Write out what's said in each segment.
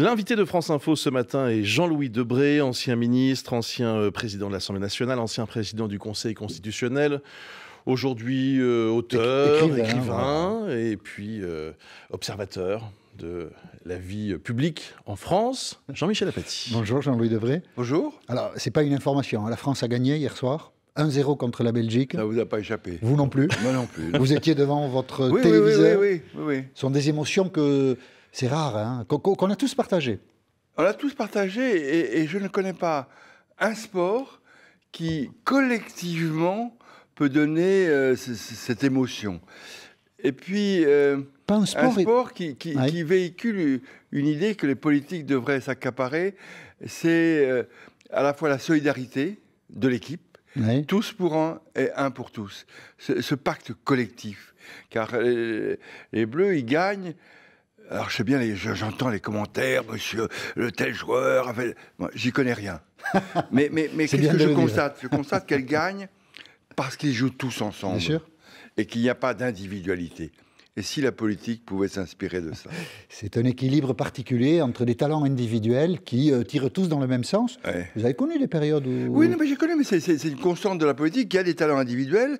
L'invité de France Info ce matin est Jean-Louis Debré, ancien ministre, ancien euh, président de l'Assemblée nationale, ancien président du Conseil constitutionnel aujourd'hui euh, auteur, écrivain, et puis euh, observateur de la vie publique en France, Jean-Michel Apathy. Bonjour Jean-Louis Debré. Bonjour. Alors, ce n'est pas une information, hein. la France a gagné hier soir. 1-0 contre la Belgique. Ça vous a pas échappé. Vous non plus. Moi non plus. Vous étiez devant votre téléviseur. oui, oui, oui, oui, Ce sont des émotions que c'est rare, hein, qu'on a tous partagé. On a tous partagé et, je ne connais pas un sport qui collectivement peut donner euh, cette émotion. Et puis, euh, un sport, qui, véhicule une idée que les politiques devraient s'accaparer, c'est euh, à la fois la solidarité de l'équipe, tous pour un et un pour tous, ce, pacte collectif. Car les Bleus, ils gagnent alors, je sais bien, j'entends les commentaires, monsieur, le tel joueur, j'y connais rien. mais qu'est-ce que je constate Je constate qu'elle gagne parce qu'ils jouent tous ensemble. Et qu'il n'y a pas d'individualité. Et si la politique pouvait s'inspirer de ça C'est un équilibre particulier entre des talents individuels qui euh, tirent tous dans le même sens. Vous avez connu des périodes où... Oui, mais j'ai connu, mais c'est une constante de la politique. Il y a des talents individuels,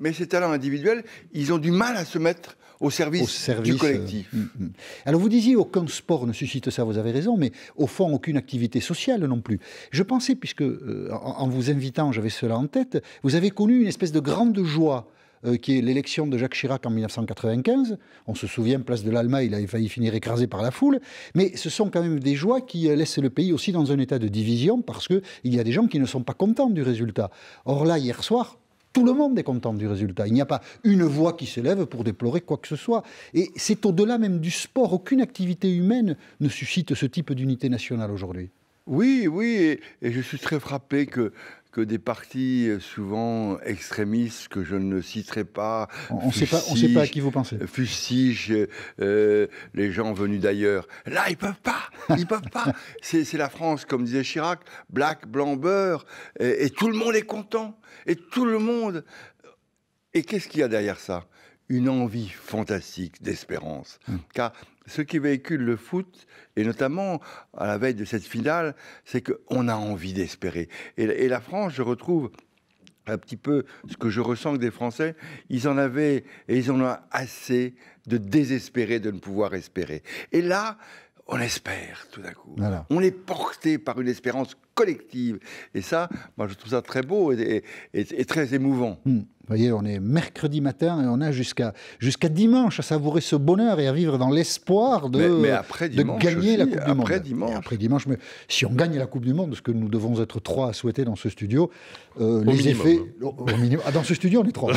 mais ces talents individuels, ils ont du mal à se mettre au service, du collectif. Euh, mm, mm. Alors vous disiez aucun sport ne suscite ça, vous avez raison, mais au fond aucune activité sociale non plus. Je pensais, puisque euh, en, vous invitant j'avais cela en tête, vous avez connu une espèce de grande joie euh, qui est l'élection de Jacques Chirac en 1995. On se souvient, place de l'Allemagne, il a failli finir écrasé par la foule. Mais ce sont quand même des joies qui laissent le pays aussi dans un état de division parce qu'il y a des gens qui ne sont pas contents du résultat. Or là, hier soir, tout le monde est content du résultat. Il n'y a pas une voix qui s'élève pour déplorer quoi que ce soit. Et c'est au-delà même du sport. Aucune activité humaine ne suscite ce type d'unité nationale aujourd'hui. Oui, oui, et, je suis très frappé que que des partis euh, souvent extrémistes que je ne citerai pas. On sait pas, on sait pas à qui vous pensez. Euh, Fustige euh, les gens venus d'ailleurs. Là, ils peuvent pas, ils peuvent pas. C'est la France, comme disait Chirac, black, blanc, beurre, et, et tout le monde est content, et tout le monde. Et qu'est-ce qu'il y a derrière ça une envie fantastique d'espérance. Hum. Car ce qui véhicule le foot, et notamment à la veille de cette finale, c'est qu'on a envie d'espérer. Et, la France, je retrouve un petit peu ce que je ressens que des Français, ils en avaient et ils en ont assez de désespérer de ne pouvoir espérer. Et là, on espère tout d'un coup. On est porté par une espérance collective. Et ça, moi, je trouve ça très beau et, et, très émouvant. Hmm. Vous voyez, on est mercredi matin et on a jusqu'à jusqu'à dimanche à savourer ce bonheur et à vivre dans l'espoir de, de gagner la Coupe du Monde. Dimanche. après dimanche. Mais si on gagne la Coupe du Monde, ce que nous devons être trois à souhaiter dans ce studio, euh, les effets. Au, minimum. Ah, dans ce studio, on est trois.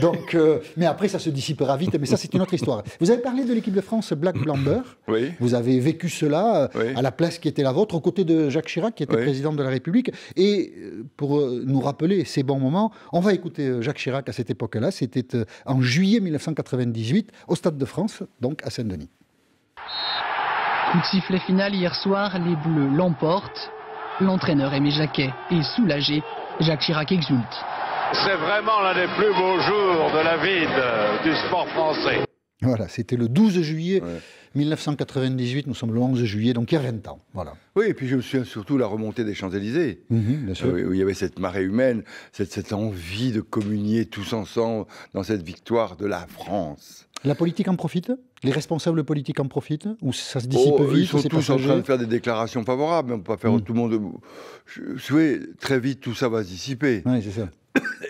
Donc, euh, euh, mais après, ça se dissipera vite. Mais ça, c'est une autre histoire. Vous avez parlé de l'équipe de France Black Blamber. Oui. Vous avez vécu cela à la place qui était la vôtre, aux côtés de Jacques Jacques Chirac, qui était président de la République. Et euh, pour euh, nous rappeler ces bons moments, on va écouter euh, Jacques Chirac à cette époque-là. C'était en juillet 1998, au Stade de France, donc à Saint-Denis. Coup de sifflet final hier soir, les Bleus l'emportent. L'entraîneur Aimé Jacquet est soulagé. Jacques Chirac exulte. C'est vraiment l'un des plus beaux jours de la vie du sport français. Voilà, c'était le 12 juillet 1998, nous sommes le 11 juillet, donc il y a 20 ans. Voilà. Oui, et puis je me souviens surtout la remontée des Champs-Élysées, mhm, euh, où il y avait cette marée humaine, cette, envie de communier tous ensemble dans cette victoire de la France. La politique en profite Les responsables politiques en profitent Ou ça se dissipe oh, vite Ils sont tous en train de faire des déclarations favorables, mais on ne peut pas faire mhm. tout le monde. Je, je, très vite, tout ça va se dissiper. Oui, c'est ça.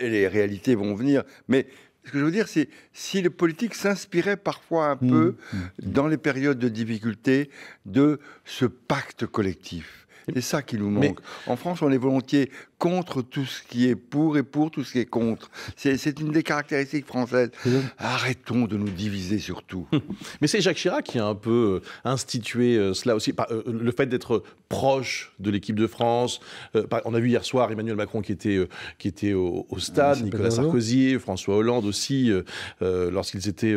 Et les réalités vont venir. Mais ce que je veux dire, c'est si les politiques s'inspiraient parfois un mmh, peu, mmh, mmh. dans les périodes de difficulté, de ce pacte collectif. C'est ça qui nous manque. En France, on est volontiers contre tout ce qui est pour et pour tout ce qui est contre. C'est une des caractéristiques françaises. Arrêtons de nous diviser sur tout. Mais c'est Jacques Chirac qui a un peu euh, institué euh, cela aussi. Euh, le fait d'être proche de l'équipe de France. On a vu hier soir Emmanuel Macron qui était, qui était au, stade, Nicolas Sarkozy, François Hollande aussi, lorsqu'ils étaient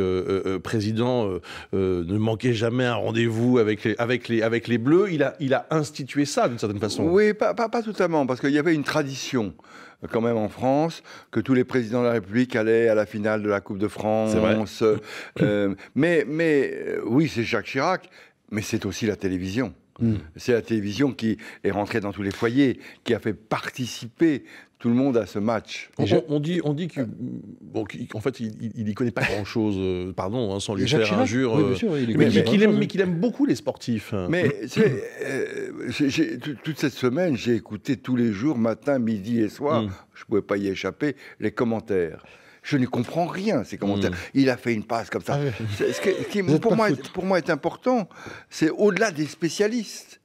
présidents, ne manquait jamais un rendez-vous avec les, avec, les, avec les Bleus. Il a, il a institué ça d'une certaine façon. Oui, pas, pas, pas totalement, parce qu'il y avait une tradition euh, quand même en France, que tous les présidents de la République allaient à la finale de la Coupe de France. Euh, euh, mais, mais oui, c'est Jacques Chirac, mais c'est aussi la télévision. Mm. C'est la télévision qui est rentrée dans tous les foyers, qui a fait participer tout le monde à ce match. On, dit, on qu'en fait, il n'y connaît pas grand-chose, euh, pardon, hein, sans lui faire injure. mais qu'il aime, beaucoup les sportifs. Hein. Mais euh, toute cette semaine, j'ai écouté tous les jours, matin, midi et soir, mm. je ne pouvais pas y échapper, les commentaires je ne comprends rien. C'est hmm. comment Il a fait une passe comme ça. Ah ce, qui, pour, moi, est, pour moi est important, c'est au-delà des spécialistes.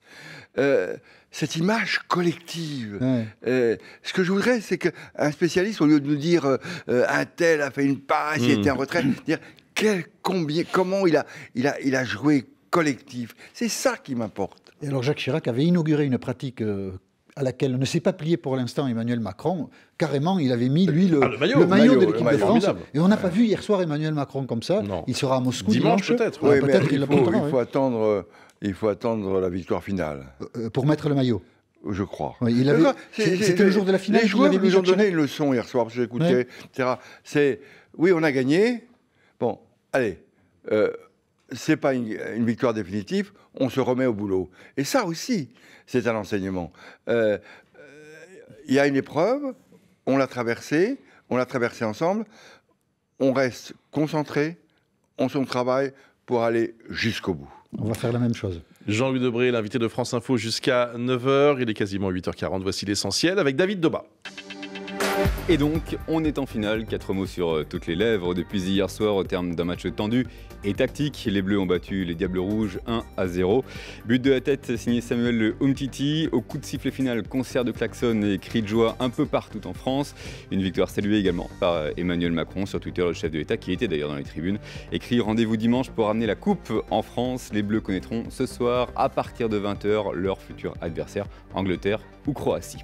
Euh, cette image collective. Euh, ce que je voudrais, c'est qu'un spécialiste, au lieu de nous dire euh, un tel a fait une passe, il hmm. était en retraite, dire quel, combien, comment il a, il a, il a joué collectif. C'est ça qui m'importe. Et alors Jacques Chirac avait inauguré une pratique à laquelle ne s'est pas plié pour l'instant Emmanuel Macron. Carrément, il avait mis, lui, le, ah, maillot, de l'équipe de France. Et on n'a pas vu hier soir Emmanuel Macron comme ça. Il sera à Moscou dimanche. peut-être. Ah, il, faut, attendre, euh, il faut attendre la victoire finale. Euh, euh, pour mettre le maillot je crois. C'était le jour de la finale. Les joueurs nous ont donné une leçon hier soir, parce que j'écoutais, etc. C'est, oui, on a gagné. Bon, allez, c'est pas une victoire définitive, on se remet au boulot. Et ça aussi, c'est un enseignement. Euh, il y a une épreuve, on l'a traversée, on l'a traversée ensemble, on reste concentré, on son travail pour aller jusqu'au bout. On va faire la même chose. Jean-Louis Debré, l'invité de France Info jusqu'à 9h, il est quasiment 8h40, voici l'essentiel avec David Doba. Et donc, on est en finale, quatre mots sur euh, toutes les lèvres depuis hier soir au terme d'un match tendu et tactique. Les Bleus ont battu les Diables Rouges 1 à 0. But de la tête signé Samuel Umtiti. Au coup de sifflet final, concert de klaxon et cris de joie un peu partout en France. Une victoire saluée également par euh, Emmanuel Macron sur Twitter, le chef de l'État, qui était d'ailleurs dans les tribunes. Écrit rendez-vous dimanche pour amener la coupe en France. Les Bleus connaîtront ce soir, à partir de 20h, leur futur adversaire, Angleterre ou Croatie.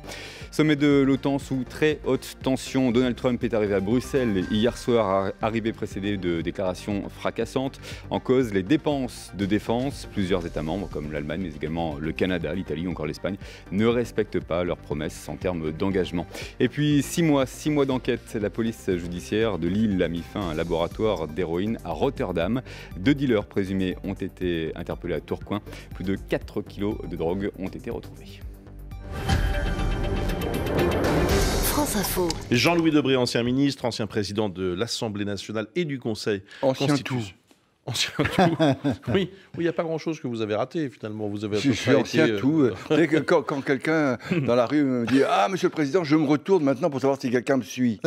Sommet de l'OTAN sous très haute tension. Donald Trump est arrivé à Bruxelles hier soir, arrivé précédé de déclarations fracassantes. En cause, les dépenses de défense. Plusieurs États membres, comme l'Allemagne, mais également le Canada, l'Italie ou encore l'Espagne, ne respectent pas leurs promesses en termes d'engagement. Et puis, six mois, six mois d'enquête. La police judiciaire de Lille a mis fin à un laboratoire d'héroïne à Rotterdam. Deux dealers présumés ont été interpellés à Tourcoing. Plus de 4 kilos de drogue ont été retrouvés. Jean-Louis Debré, ancien ministre, ancien président de l'Assemblée nationale et du Conseil. Ancien surtout. oui, il n'y a pas grand-chose que vous avez raté finalement. Vous avez tout. quand, quelqu'un dans la rue me dit Ah, monsieur le Président, je me retourne maintenant pour savoir si quelqu'un me suit.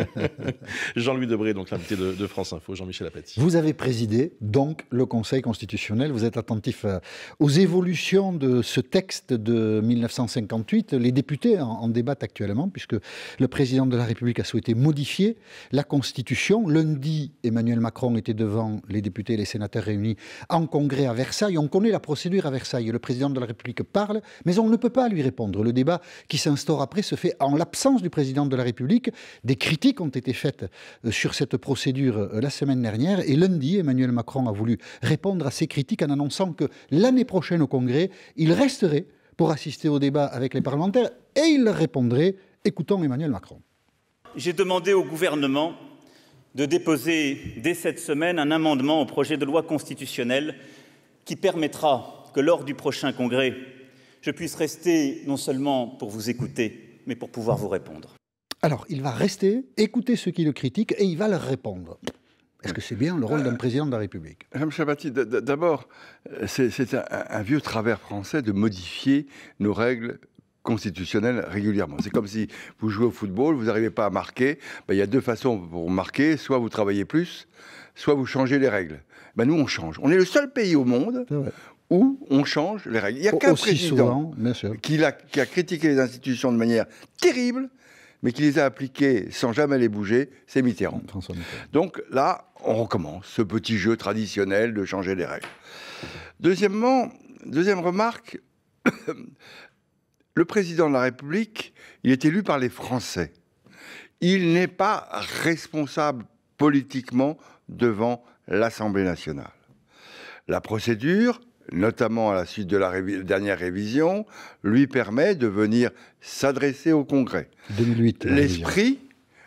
Jean-Louis Debré, donc l'invité de, France Info, Jean-Michel Apathy. Vous avez présidé donc le Conseil constitutionnel. Vous êtes attentif euh, aux évolutions de ce texte de 1958. Les députés en débattent actuellement puisque le président de la République a souhaité modifier la Constitution. Lundi, Emmanuel Macron était devant les députés et les sénateurs réunis en congrès à Versailles, on connaît la procédure à Versailles. Le président de la République parle, mais on ne peut pas lui répondre. Le débat qui s'instaure après se fait en l'absence du président de la République. Des critiques ont été faites euh, sur cette procédure euh, la semaine dernière et lundi, Emmanuel Macron a voulu répondre à ces critiques en annonçant que l'année prochaine au congrès, il resterait pour assister au débat avec les parlementaires et il leur répondrait. Écoutons Emmanuel Macron. J'ai demandé au gouvernement de déposer dès cette semaine un amendement au projet de loi constitutionnelle qui permettra que lors du prochain congrès, je puisse rester non seulement pour vous écouter, mais pour pouvoir vous répondre. Alors, il va rester, écouter ceux qui le critiquent et il va leur répondre. Est-ce que c'est bien le rôle d'un président de la République euh, M. Chabati, d'abord, euh, c'est un, vieux travers français de modifier nos règles constitutionnel régulièrement. C'est comme si vous jouez au football, vous n'arrivez pas à marquer. Ben, il y a deux façons pour marquer soit vous travaillez plus, soit vous changez les règles. Ben, nous, on change. On est le seul pays au monde où on change les règles. Il n'y a qu'un président qui, a, critiqué les institutions de manière terrible, mais qui les a appliquées sans jamais les bouger, c'est Mitterrand. Donc là, on recommence ce petit jeu traditionnel de changer les règles. Deuxièmement, deuxième remarque, le président de la République, il est élu par les Français. Il n'est pas responsable politiquement devant l'Assemblée nationale. La procédure, notamment à la suite de la dernière révision, lui permet de venir s'adresser au Congrès. L'esprit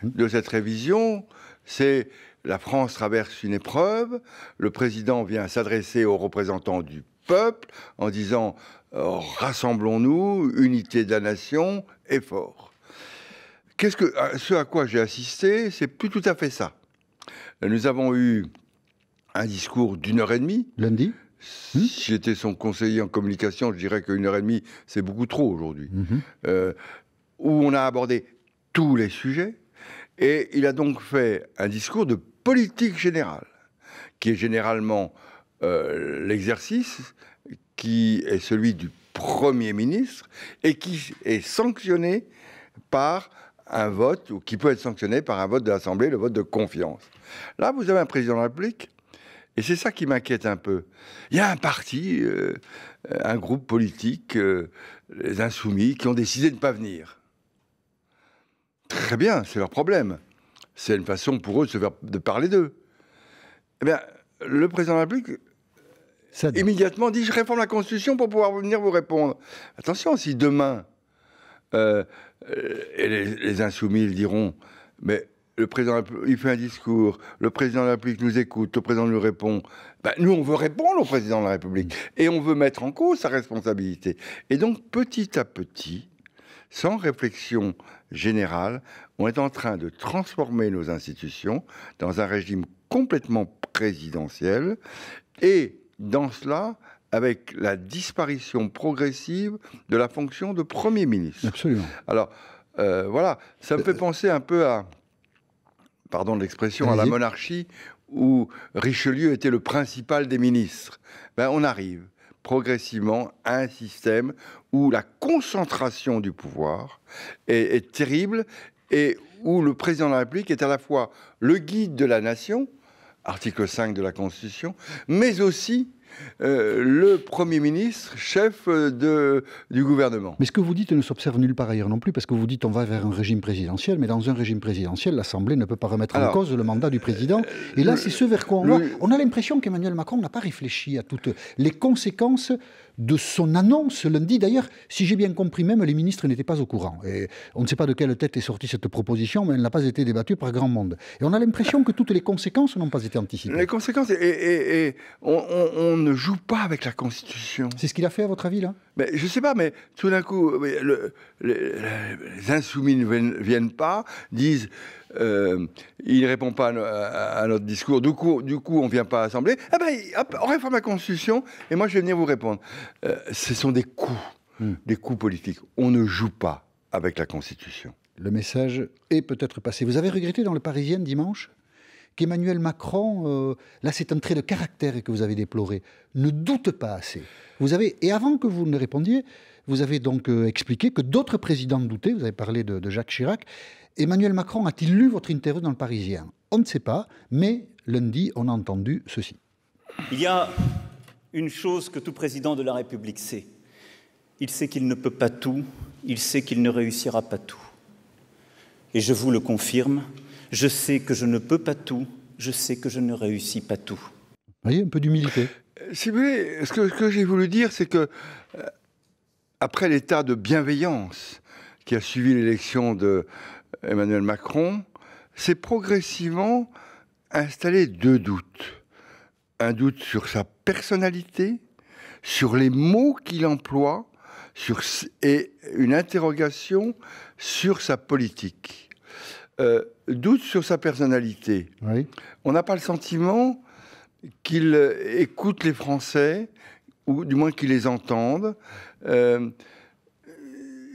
de cette révision, c'est la France traverse une épreuve, le président vient s'adresser aux représentants du peuple en disant rassemblons-nous, unité de la nation, effort. Qu'est-ce que ah, ce à quoi j'ai assisté, c'est plus tout à fait ça. Nous avons eu un discours d'une heure et demie. Lundi. Si hmm. j'étais son conseiller en communication, je dirais qu'une heure et demie, c'est beaucoup trop aujourd'hui. Mhm. Euh, où on a abordé tous les sujets. Et il a donc fait un discours de politique générale, qui est généralement euh, l'exercice qui est celui du Premier ministre et qui est sanctionné par un vote, ou qui peut être sanctionné par un vote de l'Assemblée, le vote de confiance. Là, vous avez un président de la République, et c'est ça qui m'inquiète un peu. Il y a un parti, euh, un groupe politique, euh, les insoumis, qui ont décidé de ne pas venir. Très bien, c'est leur problème. C'est une façon pour eux de parler d'eux. Eh bien, le président de la République immédiatement dit, je réforme la Constitution pour pouvoir venir vous répondre. Attention, si demain, euh, euh, les, insoumis ils diront, mais le président, il fait un discours, le président de la République nous écoute, le président nous répond. Ben, nous, on veut répondre au président de la République et on veut mettre en cause sa responsabilité. Et donc, petit à petit, sans réflexion générale, on est en train de transformer nos institutions dans un régime complètement présidentiel et dans cela avec la disparition progressive de la fonction de Premier ministre. Absolument. Alors, euh, voilà, ça me fait euh, penser un peu à, pardon l'expression, à la monarchie où Richelieu était le principal des ministres. Ben, on arrive progressivement à un système où la concentration du pouvoir est, est terrible et où le président de la République est à la fois le guide de la nation, article 5 de la Constitution, mais aussi euh, le Premier ministre, chef euh, du gouvernement. Mais ce que vous dites ne s'observe nulle part ailleurs non plus, parce que vous dites on va vers un régime présidentiel, mais dans un régime présidentiel, l'Assemblée ne peut pas remettre en cause le mandat du euh, président. Et là, c'est ce vers quoi on va. On a l'impression qu'Emmanuel Macron n'a pas réfléchi à toutes les conséquences de son annonce lundi. D'ailleurs, si j'ai bien compris, même les ministres n'étaient pas au courant. Et on ne sait pas de quelle tête est sortie cette proposition, mais elle n'a pas été débattue par grand monde. Et on a l'impression que toutes les conséquences n'ont pas été anticipées. Les conséquences, et, on, on, ne joue pas avec la Constitution. C'est ce qu'il a fait, à votre avis, là mais je sais pas, mais tout d'un coup, le, les insoumis ne viennent, pas, disent euh, ne répondent pas à, notre discours, du coup, du coup on ne vient pas à l'Assemblée. Eh ben, on réforme la Constitution et moi je vais venir vous répondre. Euh, ce sont des coups, hmm. des coups politiques. On ne joue pas avec la Constitution. Le message est peut-être passé. Vous avez regretté dans le Parisien dimanche Emmanuel Macron, euh, là c'est un trait de caractère que vous avez déploré, ne doute pas assez. Vous avez, et avant que vous ne répondiez, vous avez donc euh, expliqué que d'autres présidents doutaient, vous avez parlé de, de Jacques Chirac. Emmanuel Macron a-t-il lu votre interview dans le Parisien On ne sait pas, mais lundi, on a entendu ceci. Il y a une chose que tout président de la République sait. Il sait qu'il ne peut pas tout, il sait qu'il ne réussira pas tout. Et je vous le confirme, je sais que je ne peux pas tout, je sais que je ne réussis pas tout. Vous voyez, un peu d'humilité. Euh, si vous voulez, ce que, j'ai voulu dire, c'est que, euh, après l'état de bienveillance qui a suivi l'élection de euh, Emmanuel Macron, c'est progressivement installé deux doutes. Un doute sur sa personnalité, sur les mots qu'il emploie, sur, et une interrogation sur sa politique. Euh, doute sur sa personnalité. On n'a pas le sentiment qu'il euh, écoute les Français, ou du moins qu'il les entende. Euh,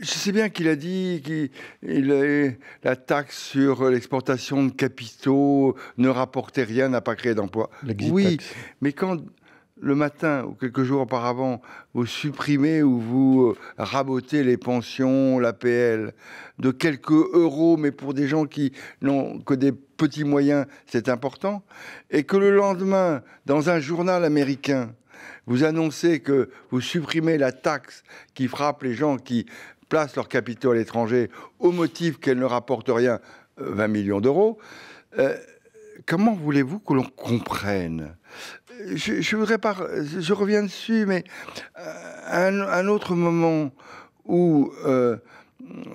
je sais bien qu'il a dit que la taxe sur l'exportation de capitaux ne rapportait rien, n'a pas créé d'emploi. Oui, mais quand le matin ou quelques jours auparavant, vous supprimez ou vous euh, rabotez les pensions, l'APL, de quelques euros, mais pour des gens qui n'ont que des petits moyens, c'est important, et que le lendemain, dans un journal américain, vous annoncez que vous supprimez la taxe qui frappe les gens qui placent leur capitaux à l'étranger au motif qu'elle ne rapporte rien, 20 euh, millions d'euros, euh, comment voulez-vous que l'on comprenne je, voudrais je reviens dessus, mais euh, un, un autre moment où euh,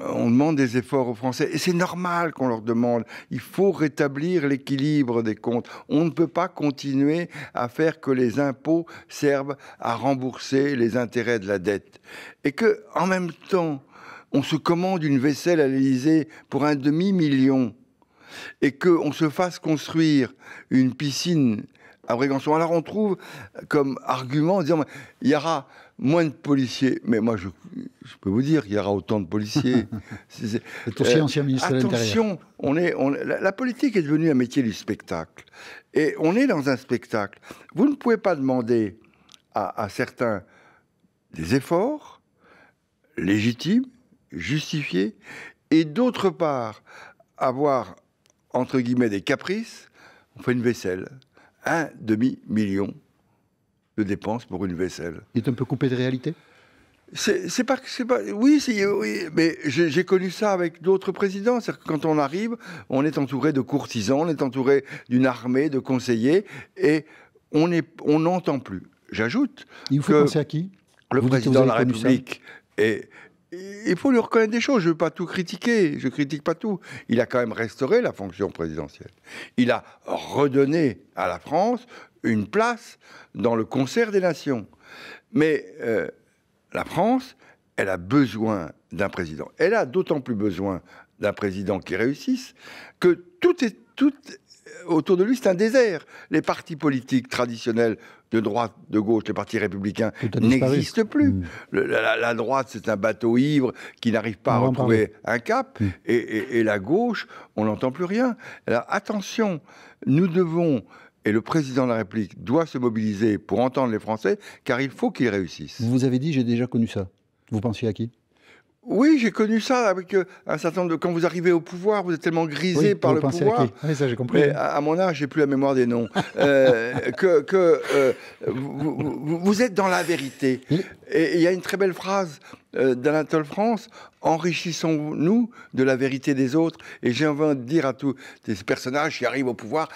on demande des efforts aux Français, et c'est normal qu'on leur demande, il faut rétablir l'équilibre des comptes. On ne peut pas continuer à faire que les impôts servent à rembourser les intérêts de la dette. Et que, en même temps, on se commande une vaisselle à l'Élysée pour un demi-million et qu'on se fasse construire une piscine alors on trouve comme argument en disant il y aura moins de policiers. Mais moi, je, peux vous dire qu'il y aura autant de policiers. Euh, ancien ministre de Attention, on est, la, politique est devenue un métier du spectacle. Et on est dans un spectacle. Vous ne pouvez pas demander à, à certains des efforts légitimes, justifiés, et d'autre part, avoir, entre guillemets, des caprices. On fait une vaisselle un demi-million de dépenses pour une vaisselle. Il est un peu coupé de réalité c'est pas, pas, Oui, oui mais j'ai connu ça avec d'autres présidents. Que quand on arrive, on est entouré de courtisans, on est entouré d'une armée de conseillers, et on n'entend plus. J'ajoute. Il vous que fait penser à qui Le président de la République est il faut lui reconnaître des choses. Je ne veux pas tout critiquer, je critique pas tout. Il a quand même restauré la fonction présidentielle. Il a redonné à la France une place dans le concert des nations. Mais euh, la France, elle a besoin d'un président. Elle a d'autant plus besoin d'un président qui réussisse que tout est, tout euh, autour de lui, c'est un désert. Les partis politiques traditionnels de droite, de gauche, les partis républicains n'existent plus. Hmm. la, droite, c'est un bateau ivre qui n'arrive pas à retrouver un cap. Hmm. Et, et, la gauche, on n'entend plus rien. Alors attention, nous devons et le président de la République doit se mobiliser pour entendre les Français, car il faut qu'ils réussissent. Vous avez dit, j'ai déjà connu ça. Vous pensiez à qui oui, j'ai connu ça avec euh, un certain nombre de. Quand vous arrivez au pouvoir, vous êtes tellement grisé par le pouvoir. À qui oui, ça j'ai compris. à, mon âge, j'ai plus la mémoire des noms. Euh, que, euh, vous, êtes dans la vérité. Et il y a une très belle phrase d'Anatole France enrichissons-nous de la vérité des autres. Et j'ai envie de dire à tous ces personnages qui arrivent au pouvoir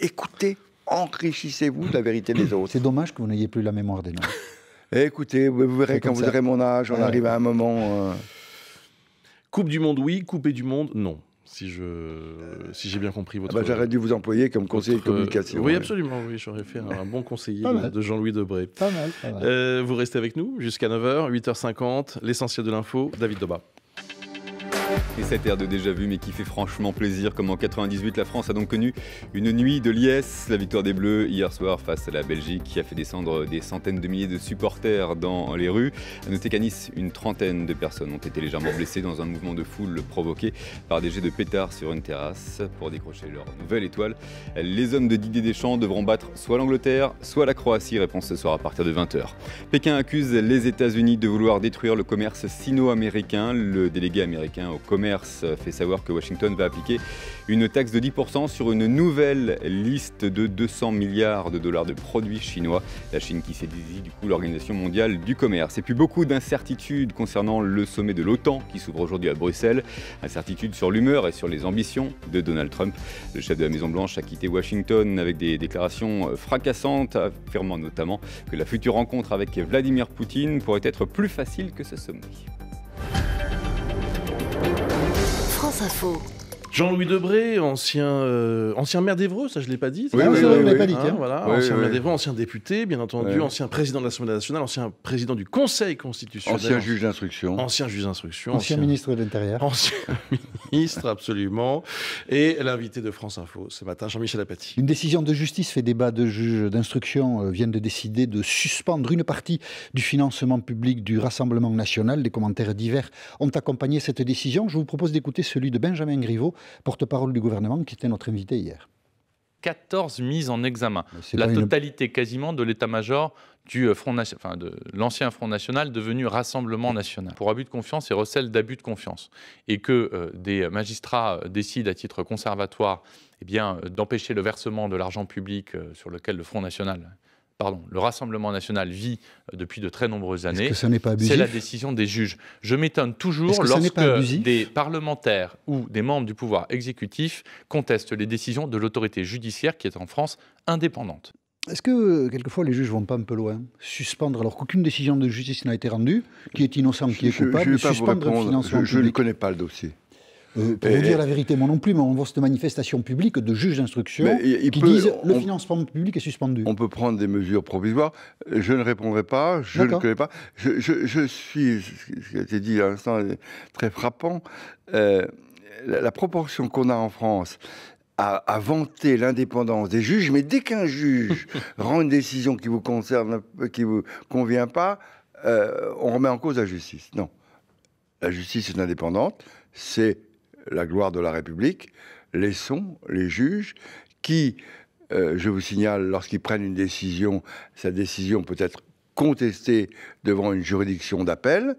écoutez, enrichissez-vous de la vérité des autres. C'est dommage que vous n'ayez plus la mémoire des noms. Eh, écoutez, vous verrez quand vous aurez mon âge, on arrive à un moment. Coupe du monde, oui. Coupé du monde, non. Si je, si j'ai bien compris ah votre. Bah, j'aurais dû vous employer comme conseiller de euh, communication. oui, absolument. j'aurais fait un, bon conseiller de Jean-Louis Debré. Pas Pas mal. Euh, vous restez avec nous jusqu'à 9h, 8h50. L'essentiel de l'info, David Doba. Et cette ère de déjà vu, mais qui fait franchement plaisir, comme en 98, la France a donc connu une nuit de liesse. La victoire des Bleus hier soir face à la Belgique, qui a fait descendre des centaines de milliers de supporters dans les rues. À noter une trentaine de personnes ont été légèrement blessées dans un mouvement de foule provoqué par des jets de pétards sur une terrasse. Pour décrocher leur nouvelle étoile, les hommes de Didier Deschamps devront battre soit l'Angleterre, soit la Croatie. Réponse ce soir à partir de 20h. Pékin accuse les États-Unis de vouloir détruire le commerce sino-américain. Le délégué américain au commerce fait savoir que Washington va appliquer une taxe de 10% sur une nouvelle liste de 200 milliards de dollars de produits chinois. La Chine qui s'est désignée du coup l'Organisation mondiale du commerce. Et puis beaucoup d'incertitudes concernant le sommet de l'OTAN qui s'ouvre aujourd'hui à Bruxelles. Incertitudes sur l'humeur et sur les ambitions de Donald Trump. Le chef de la Maison-Blanche a quitté Washington avec des déclarations fracassantes, affirmant notamment que la future rencontre avec Vladimir Poutine pourrait être plus facile que ce sommet. France Info. Jean-Louis Debré, ancien, euh, ancien maire d'Evreux, ça je ne l'ai pas dit. Oui, oui, ne Pas dit, hein, ancien maire d'Evreux, ancien député, bien entendu, ancien président de l'Assemblée nationale, ancien président du Conseil constitutionnel. Ancien juge d'instruction. Ancien juge d'instruction. Ancien, ministre de l'Intérieur. Ancien ministre, absolument. Et l'invité de France Info ce matin, Jean-Michel Apathy. Une décision de justice fait débat. de juge d'instruction euh, vient de décider de suspendre une partie du financement public du Rassemblement national. Des commentaires divers ont accompagné cette décision. Je vous propose d'écouter celui de Benjamin Griveaux porte-parole du gouvernement, qui était notre invité hier. 14 mises en examen. La totalité quasiment de l'état-major du euh, Front de l'ancien Front National devenu Rassemblement National, pour abus de confiance et recel d'abus de confiance, et que euh, des magistrats euh, décident à titre conservatoire eh d'empêcher le versement de l'argent public sur lequel le Front National pardon, le Rassemblement national vit euh, depuis de très nombreuses années. C'est la décision des juges. Je m'étonne toujours lorsque des parlementaires ou des membres du pouvoir exécutif contestent les décisions de l'autorité judiciaire qui est en France indépendante. Est-ce que euh, quelquefois les juges vont pas un peu loin Suspendre alors qu'aucune décision de justice n'a été rendue, qui est innocent, qui est coupable, je, suspendre Je ne connais pas le dossier pour vous dire la vérité, moi non plus, mais on voit cette manifestation publique de juges d'instruction qui disent que le financement public est suspendu. On peut prendre des mesures provisoires. Je ne répondrai pas, je ne connais pas. Je, suis, ce qui a été dit à l'instant est très frappant, euh, la, proportion qu'on a en France à, vanter l'indépendance des juges, mais dès qu'un juge rend une décision qui vous concerne, qui vous convient pas, euh, on remet en cause la justice. Non, la justice est indépendante, c'est la gloire de la République, laissons les juges qui, euh, je vous signale, lorsqu'ils prennent une décision, sa décision peut être contestée devant une juridiction d'appel,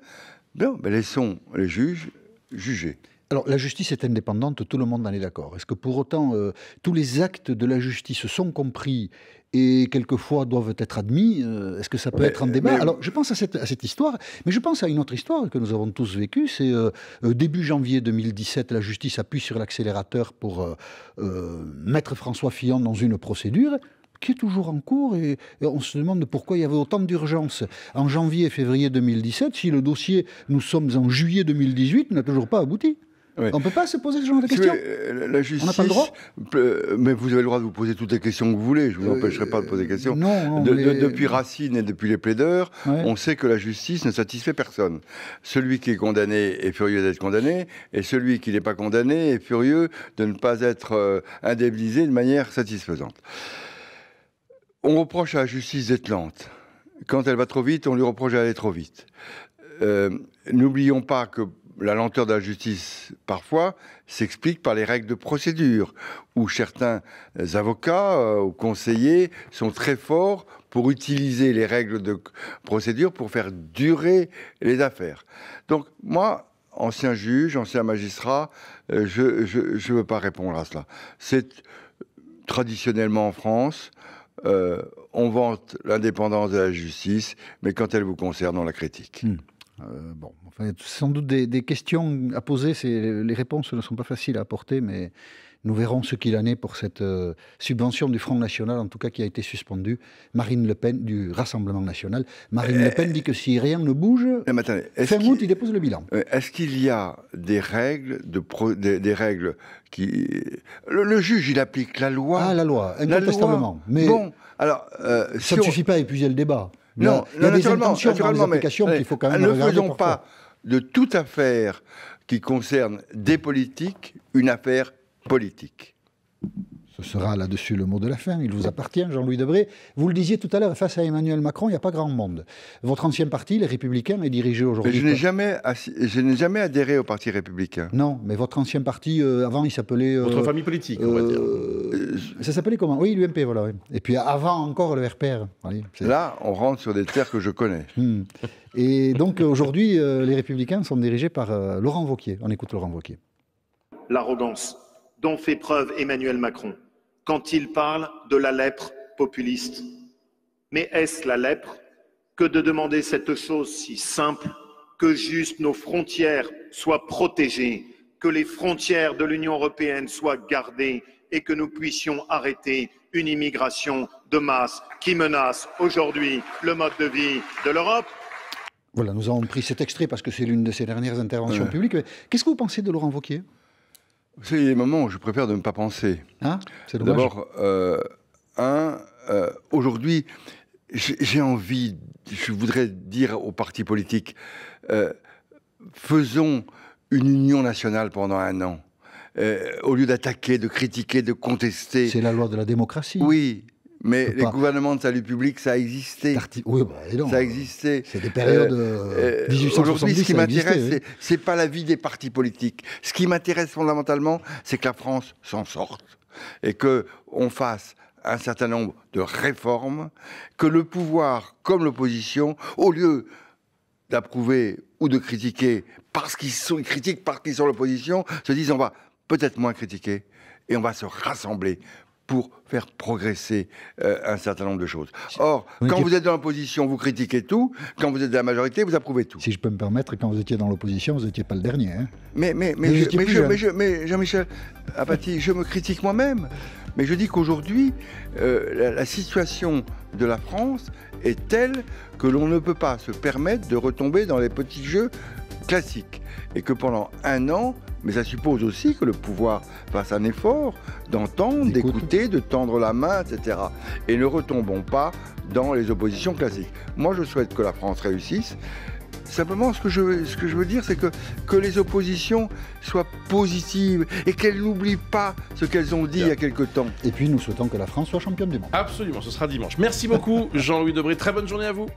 non, ben, ben, laissons les juges juger. Alors la justice est indépendante, tout le monde en est d'accord. Est-ce que pour autant euh, tous les actes de la justice sont compris et quelquefois doivent être admis euh, Est-ce que ça peut être un débat Alors je pense à cette, histoire, mais je pense à une autre histoire que nous avons tous vécue. C'est euh, début janvier 2017, la justice appuie sur l'accélérateur pour mettre François Fillon dans une procédure qui est toujours en cours et, et, on se demande pourquoi il y avait autant d'urgence. En janvier et février 2017, si le dossier, nous sommes en juillet 2018, n'a toujours pas abouti. On ne peut pas se poser ce genre de questions. Euh, la on n'a pas le droit. Euh, mais vous avez le droit de vous poser toutes les questions que vous voulez. Je ne vous euh, empêcherai pas de poser des questions. Non, depuis Racine et depuis les plaideurs, on sait que la justice ne satisfait personne. Celui qui est condamné est furieux d'être condamné, et celui qui n'est pas condamné est furieux de ne pas être indemnisé de manière satisfaisante. On reproche à la justice d'être lente. Quand elle va trop vite, on lui reproche d'aller trop vite. N'oublions pas que la lenteur de la justice, parfois, s'explique par les règles de procédure, où certains avocats euh, ou conseillers sont très forts pour utiliser les règles de procédure pour faire durer les affaires. Donc, moi, ancien juge, ancien magistrat, euh, je ne veux pas répondre à cela. C'est traditionnellement en France, euh, on vante l'indépendance de la justice, mais quand elle vous concerne, on la critique. Hmm. Euh, bon, enfin, sans doute des, questions à poser. Les réponses ne sont pas faciles à apporter, mais nous verrons ce qu'il en est pour cette euh, subvention du Front National, en tout cas qui a été suspendue. Marine Le Pen, du Rassemblement National. Marine Le Pen eh. dit que si rien ne bouge, eh, fin août, il... dépose le bilan. Euh, est-ce qu'il y a des règles, de des, règles qui. Le, juge, il applique la loi. Ah, la loi, incontestablement. Mais bon, alors. ça ne suffit pas à épuiser le débat. Non, il y a, des dans les applications qu'il faut quand même ne regarder. Ne faisons pas de toute affaire qui concerne des politiques une affaire politique. Ce sera là-dessus le mot de la fin. Il vous appartient, Jean-Louis Debré. Vous le disiez tout à l'heure, face à Emmanuel Macron, il n'y a pas grand monde. Votre ancien parti, les Républicains, est dirigé aujourd'hui. Je n'ai jamais, je jamais adhéré au Parti Républicain. Non, mais votre ancien parti, euh, avant, il s'appelait. Euh, votre famille politique, on va dire. Euh, ça s'appelait comment Oui, l'UMP, voilà. Et puis avant encore le RPR. Là, on rentre sur des terres que je connais. Hmm. Et donc aujourd'hui, euh, les Républicains sont dirigés par euh, Laurent Vauquier. On écoute Laurent Vauquier. L'arrogance dont fait preuve Emmanuel Macron quand il parle de la lèpre populiste. Mais est-ce la lèpre que de demander cette chose si simple que juste nos frontières soient protégées, que les frontières de l'Union européenne soient gardées et que nous puissions arrêter une immigration de masse qui menace aujourd'hui le mode de vie de l'Europe. Voilà, nous avons pris cet extrait parce que c'est l'une de ses dernières interventions publiques. Qu'est-ce que vous pensez de Laurent Wauquiez C'est des moments où je préfère ne pas penser. Hein c'est D'abord, euh, un, euh, aujourd'hui, j'ai envie, je voudrais dire aux partis politiques, euh, faisons une union nationale pendant un an. Euh, au lieu d'attaquer, de critiquer, de contester. C'est la loi de la démocratie. Oui, mais les gouvernements de salut public, ça a existé. Oui, bah, ça a existé. C'est des périodes. Euh, euh, aujourd'hui, ce qui m'intéresse, c'est pas la vie des partis politiques. Ce qui m'intéresse fondamentalement, c'est que la France s'en sorte et que on fasse un certain nombre de réformes, que le pouvoir comme l'opposition, au lieu d'approuver ou de critiquer parce qu'ils sont critiques, parce qu'ils sont l'opposition, se disent on va peut-être moins critiqués, et on va se rassembler pour faire progresser euh, un certain nombre de choses. Or, quand vous êtes dans l'opposition, vous critiquez tout. Quand vous êtes dans la majorité, vous approuvez tout. Si je peux me permettre, quand vous étiez dans l'opposition, vous n'étiez pas le dernier. Hein. Mais, mais, mais, mais, mais, je, mais, Jean-Michel Apathy, je me critique moi-même. Mais je dis qu'aujourd'hui, euh, la, la, situation de la France est telle que l'on ne peut pas se permettre de retomber dans les petits jeux classiques. Et que pendant un an, mais ça suppose aussi que le pouvoir fasse un effort d'entendre, d'écouter, de tendre la main, etc. Et ne retombons pas dans les oppositions classiques. Moi, je souhaite que la France réussisse. Simplement, ce que je, ce que je veux dire, c'est que, que les oppositions soient positives et qu'elles n'oublient pas ce qu'elles ont dit il y a quelque temps. Et puis, nous souhaitons que la France soit championne du monde. Absolument, ce sera dimanche. Merci beaucoup, Jean-Louis Debré. Très bonne journée à vous.